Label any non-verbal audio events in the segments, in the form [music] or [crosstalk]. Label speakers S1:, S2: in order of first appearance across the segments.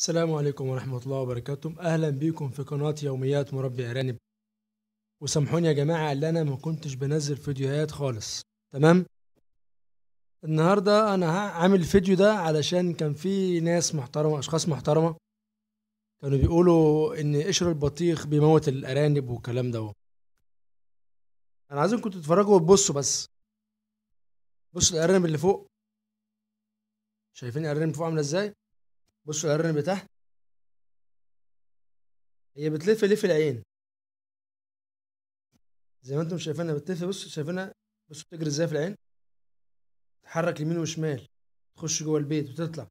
S1: السلام عليكم ورحمة الله وبركاته أهلا بيكم في قناة يوميات مربي أرانب وسامحوني يا جماعة اللي أنا ما كنتش بنزل فيديوهات خالص تمام النهاردة أنا عامل الفيديو ده علشان كان في ناس محترمة أشخاص محترمة كانوا بيقولوا إن قشر البطيخ بيموت الأرانب والكلام ده أنا عايزكم تتفرجوا وتبصوا بس بصوا الأرانب اللي فوق شايفين الأرانب فوق عاملة إزاي بصوا القرن بتاعها هي بتلف لف العين زي ما انتم شايفينها بتلف بص شايفينها بصوا بتجري ازاي في العين تحرك يمين وشمال تخش جوه البيت وتطلع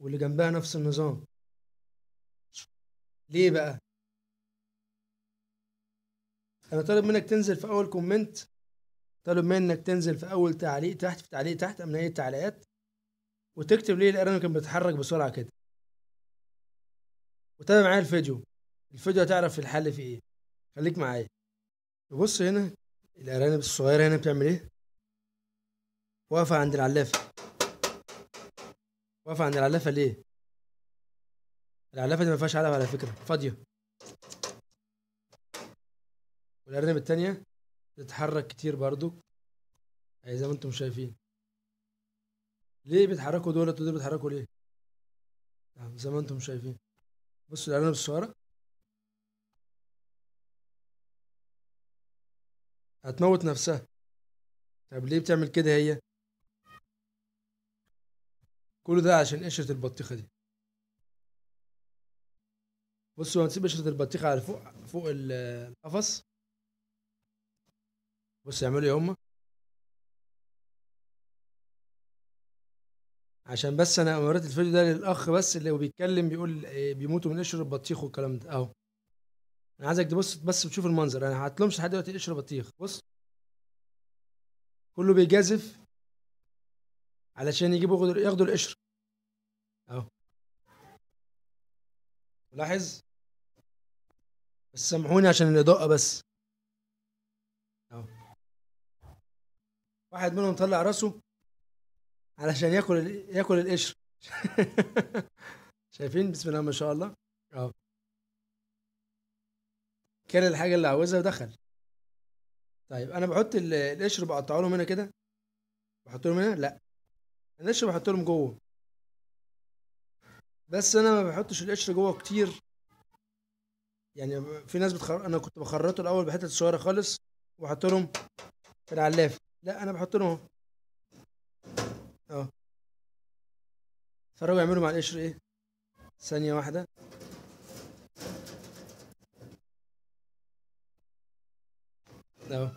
S1: واللي جنبها نفس النظام ليه بقى انا طالب منك تنزل في اول كومنت طالب منك تنزل في اول تعليق تحت في تعليق تحت من اي التعليقات وتكتب لي الارنب كان بيتحرك بسرعه كده وتابع معايا الفيديو الفيديو هتعرف الحل فيه ايه خليك معايا بص هنا الارانب الصغيره هنا بتعمل ايه واقفه عند العلافه واقفه عند العلافه ليه العلافه دي ما فيهاش علف على فكره فاضيه والارنب التانية بتتحرك كتير برضو زي ما انتم شايفين ليه بيتحركوا دولت ودول بيتحركوا ليه؟ يعني زي ما انتم شايفين بصوا الأرانب الصغيرة هتموت نفسها طب ليه بتعمل كده هي؟ كل ده عشان قشرة البطيخة دي بصوا هنسيب قشرة البطيخة على فوق فوق القفص بصوا يعملوا ايه هما عشان بس انا وريت الفيديو ده للاخ بس اللي هو بيتكلم بيقول آه، بيموتوا من قشر البطيخ والكلام ده اهو انا عايزك تبص بس تشوف المنظر انا هطلبش لحد دلوقتي قشر بطيخ بص كله بيجازف علشان يجيبوا ياخدوا القشر اهو لاحظ بس سامحوني عشان الاضاءه بس اهو واحد منهم طلع راسه علشان ياكل ياكل القشر [laughs] شايفين بسم الله ما شاء الله اه كان الحاجه اللي عاوزها ودخل طيب انا بحط القشر بقطعه لهم هنا كده بحط لهم هنا لا القشر بحط لهم جوه بس انا ما بحطش القشر جوه كتير يعني في ناس بتخر... انا كنت بخرطه الاول بحته صغيره خالص واحط لهم في العلاف لا انا بحط لهم فالراجل يعملوا مع القشر ايه ثانية واحدة اهو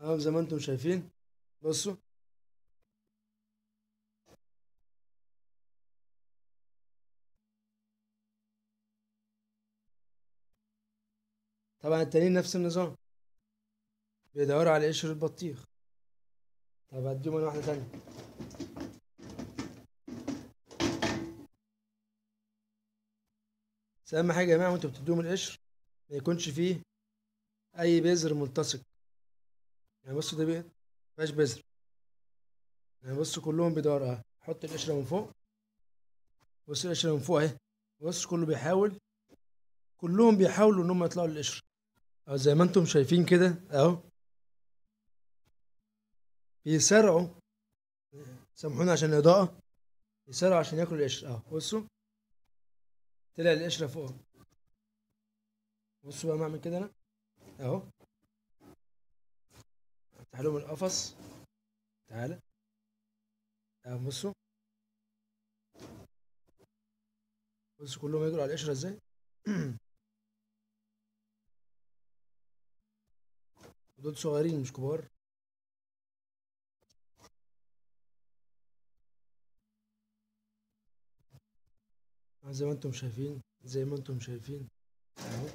S1: اهو زي ما انتم شايفين بصوا طبعا التانيين نفس النظام بيدوروا على قشر البطيخ طب انا واحدة تانية بس أهم حاجة يا جماعة وأنتوا بتدوهم القشر ما يكونش فيه أي بذر ملتصق يعني بصوا ده بيه مفيهاش بذر يعني بصوا كلهم بيدور أهي حط القشرة من فوق بص القشرة من فوق أهي بص كله بيحاول كلهم بيحاولوا إن هم يطلعوا للقشر أو زي ما أنتم شايفين كده أهو بيسارعوا سامحونا عشان الإضاءة بيسارعوا عشان ياكلوا القشرة أهو بصوا طلع القشرة فوق بصوا بقى ما أعمل كده أنا أهو أفتح لهم القفص تعالى أهو بصوا بصوا كلهم يجروا على القشرة إزاي [clears throat] دول صغيرين مش كبار آه، زي ما انتم شايفين زي ما انتم شايفين اهو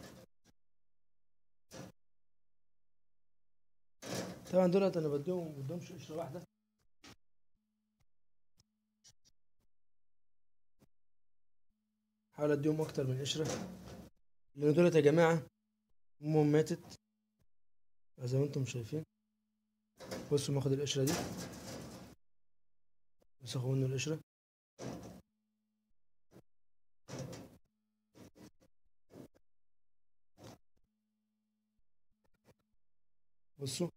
S1: طبعا دولت انا بديهم بديهمش قشره واحده حاول اديهم اكتر من قشره لان دولت يا جماعه امهم ماتت آه، زي ما انتم شايفين بصوا ماخد القشره دي بس منه القشره بصوا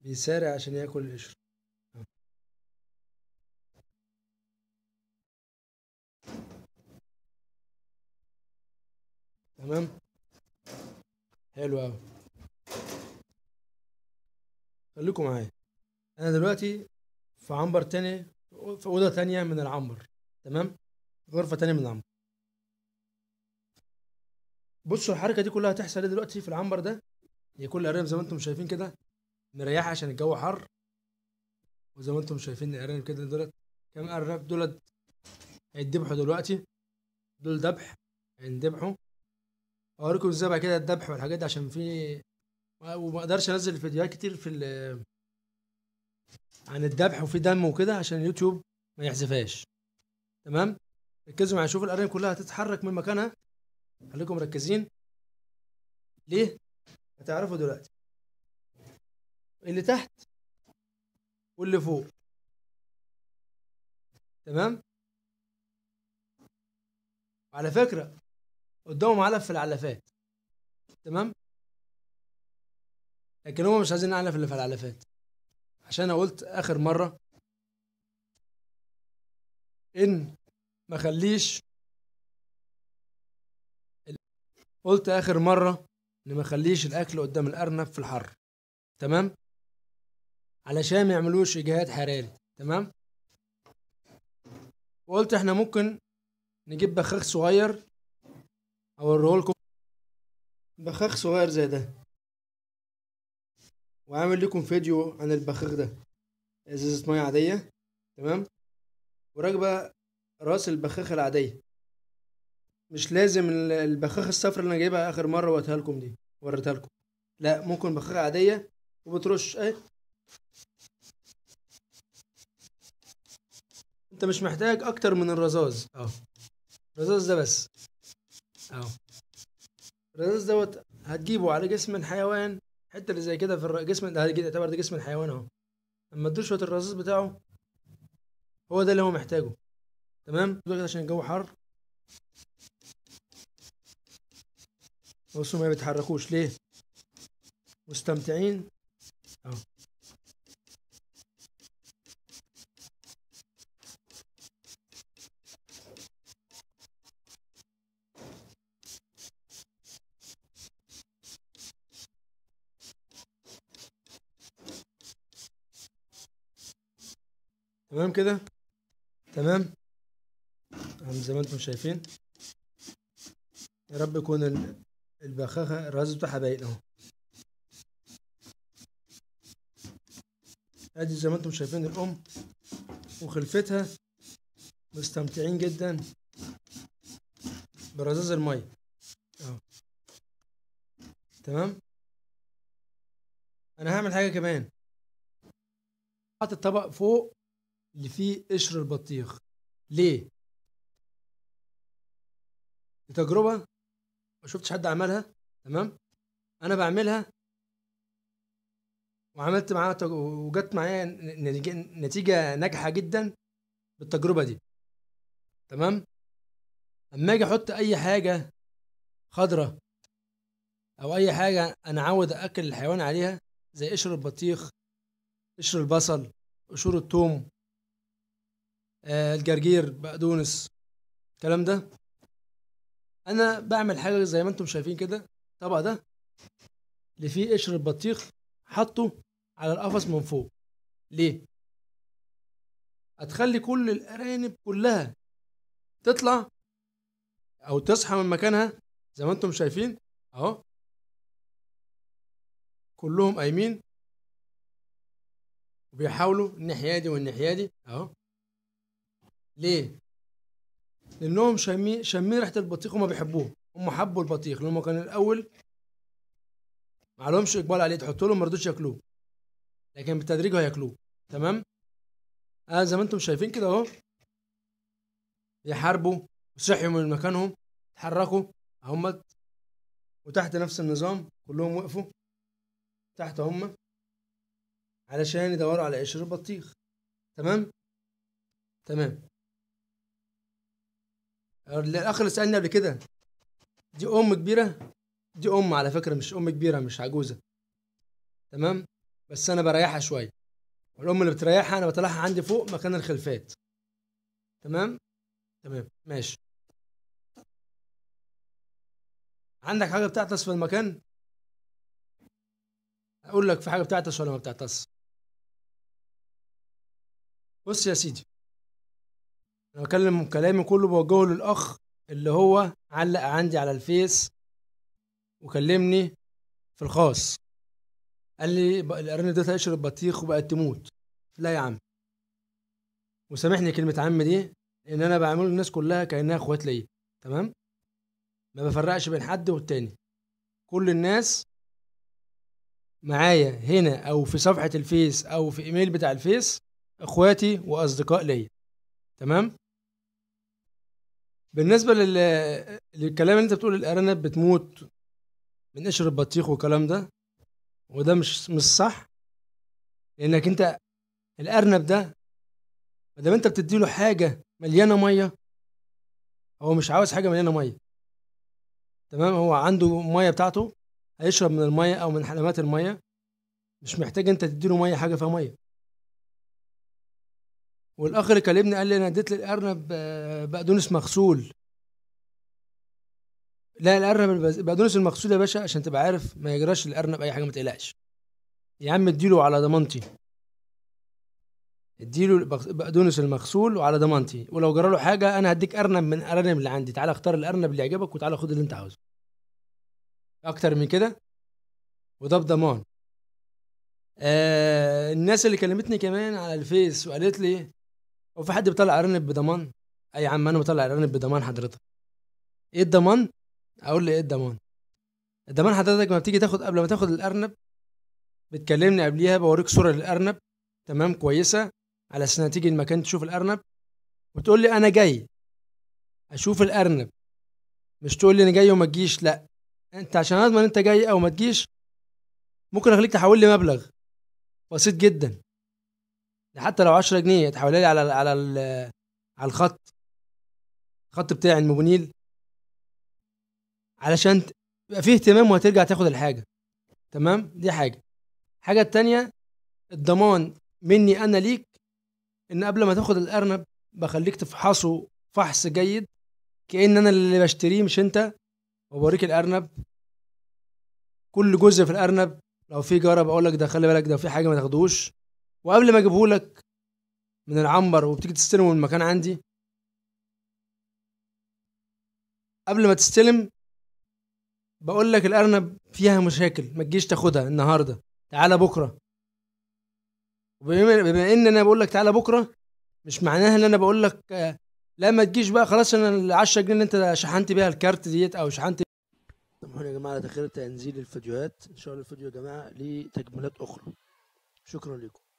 S1: بيسارع عشان ياكل القشرة تمام حلو قوي خليكم معايا انا دلوقتي في عنبر تاني في اوضه تانية من العنبر تمام غرفه تانية من العنبر بصوا الحركه دي كلها هتحصل إيه دلوقتي في العنبر ده هي كل الارانب زي ما انتم شايفين كده مريحه عشان الجو حر وزي ما انتم شايفين الارانب كده دولت كام ارانب دولت هيدبحوا دلوقتي دول ذبح هيندبحوا اوريكم ازاي بقى كده الذبح والحاجات دي عشان في وما اقدرش انزل فيديوهات كتير في ال... عن الذبح وفي دم وكده عشان اليوتيوب ما يحذفهاش تمام ركزوا معايا شوفوا الارانب كلها هتتحرك من مكانها خليكم مركزين ليه هتعرفوا دلوقتي اللي تحت واللي فوق تمام على فكرة قدامهم علف في العلفات تمام لكن هما مش عايزين نعلف اللي في العلفات عشان انا قلت اخر مرة ان ما خليش قلت آخر مرة إن ما خليش الأكل قدام الأرنب في الحر تمام؟ علشان ما يعملوش إجهاد حراري تمام؟ وقلت إحنا ممكن نجيب بخاخ صغير أوريهولكم بخاخ صغير زي ده وعامل لكم فيديو عن البخاخ ده ازازة مية عادية تمام وراكبة راس البخاخ العادية مش لازم البخاخ الصفرا اللي انا جايبها اخر مره وقتها لكم دي وريتها لكم لا ممكن بخاخه عاديه وبترش اهي انت مش محتاج اكتر من الرزاز اهو الرزاز ده بس اهو الرزاز دوت هتجيبه على جسم الحيوان الحته اللي زي كده في الجسم ده يعتبر ده جسم الحيوان اهو اما تدوس شويه الرزاز بتاعه هو ده اللي هو محتاجه تمام عشان الجو حر بصوا ما بيتحركوش ليه مستمتعين اهو تمام كده تمام زي ما انتم شايفين يا رب يكون البخاخة الرز بتاعها باين اهو ادي زي ما انتم شايفين الام وخلفتها مستمتعين جدا برزاز المية اهو تمام انا هعمل حاجة كمان حاطط الطبق فوق اللي فيه قشر البطيخ ليه؟ تجربة ما شفتش حد عملها تمام انا بعملها وعملت معاها وجت معايا نتيجه, ناجحه جدا بالتجربه دي تمام اما اجي احط اي حاجه خضره او اي حاجه انا عاود اكل الحيوان عليها زي قشر البطيخ قشر البصل قشور الثوم آه، الجرجير بقدونس الكلام ده انا بعمل حاجه زي ما انتم شايفين كده الطبق ده اللي فيه قشر البطيخ حطه على القفص من فوق ليه هتخلي كل الارانب كلها تطلع او تصحى من مكانها زي ما انتم شايفين اهو كلهم قايمين وبيحاولوا الناحيه دي والناحيه دي اهو ليه لانهم شامين شامين ريحه البطيخ وما بيحبوه هم حبوا البطيخ لما كان كانوا الاول ما لهمش اقبال عليه تحط لهم ما رضوش ياكلوه لكن بالتدريج هياكلوه تمام اه زي ما انتم شايفين كده اهو يحاربوا وصحوا من مكانهم اتحركوا هم وتحت نفس النظام كلهم وقفوا تحت هم علشان يدوروا على قشر البطيخ تمام تمام الاخ اللي سالني قبل كده دي ام كبيره دي ام على فكره مش ام كبيره مش عجوزه تمام بس انا بريحها شويه والام اللي بتريحها انا بطلعها عندي فوق مكان الخلفات تمام تمام ماشي عندك حاجه بتعطس في المكان اقول لك في حاجه بتعطس ولا ما بتعطس بص يا سيدي انا بكلم كلامي كله بوجهه للاخ اللي هو علق عندي على الفيس وكلمني في الخاص قال لي الارانب ده تقشر البطيخ وبقت تموت لا يا عم وسامحني كلمه عم دي لان انا بعمل الناس كلها كانها اخوات ليا تمام ما بفرقش بين حد والتاني كل الناس معايا هنا او في صفحه الفيس او في ايميل بتاع الفيس اخواتي واصدقاء ليا تمام بالنسبه لل... للكلام اللي انت بتقول الارانب بتموت من قشر البطيخ والكلام ده وده مش مش صح لانك انت الارنب ده ما دام انت بتديله حاجه مليانه ميه هو مش عاوز حاجه مليانه ميه تمام هو عنده ميه بتاعته هيشرب من الميه او من حلمات الميه مش محتاج انت تديله ميه حاجه فيها ميه والاخر اللي كلمني قال لي انا اديت للارنب آه، بقدونس مغسول لا الارنب البقدونس المغسول يا باشا عشان تبقى عارف ما يجراش الارنب اي حاجه ما تقلقش يا عم اديله على ضمانتي اديله البقدونس المغسول وعلى ضمانتي ولو جرى له حاجه انا هديك ارنب من الارانب اللي عندي تعالى اختار الارنب اللي يعجبك وتعالى خد اللي انت عاوزه اكتر من كده وده بضمان آه الناس اللي كلمتني كمان على الفيس وقالت لي هو في حد بيطلع ارنب بضمان اي عم انا بطلع ارنب بضمان حضرتك ايه الضمان اقول لي ايه الضمان الضمان حضرتك ما بتيجي تاخد قبل ما تاخد الارنب بتكلمني قبليها بوريك صوره للارنب تمام كويسه على اساس تيجي المكان تشوف الارنب وتقول لي انا جاي اشوف الارنب مش تقول لي انا جاي وما تجيش لا انت عشان اضمن انت جاي او ما تجيش ممكن اخليك تحول لي مبلغ بسيط جدا ده حتى لو 10 جنيه يتحول لي على ال على ال على الخط الخط بتاع الموبينيل علشان يبقى فيه اهتمام وهترجع تاخد الحاجه تمام دي حاجه الحاجه التانية الضمان مني انا ليك ان قبل ما تاخد الارنب بخليك تفحصه فحص جيد كأن أنا اللي بشتريه مش أنت وبوريك الأرنب كل جزء في الأرنب لو في جرب اقول لك ده خلي بالك ده في حاجة ما تاخدوش وقبل ما اجيبه لك من العنبر وبتيجي تستلمه من المكان عندي قبل ما تستلم بقول لك الارنب فيها مشاكل ما تجيش تاخدها النهارده تعالى بكره وبما ان انا بقول لك تعالى بكره مش معناها ان انا بقول لك لا ما تجيش بقى خلاص انا ال 10 جنيه اللي انت شحنت بيها الكارت ديت او شحنت سامحونا يا جماعه على خير تنزيل الفيديوهات ان شاء الله الفيديو يا جماعه ليه تكملات اخرى شكرا لكم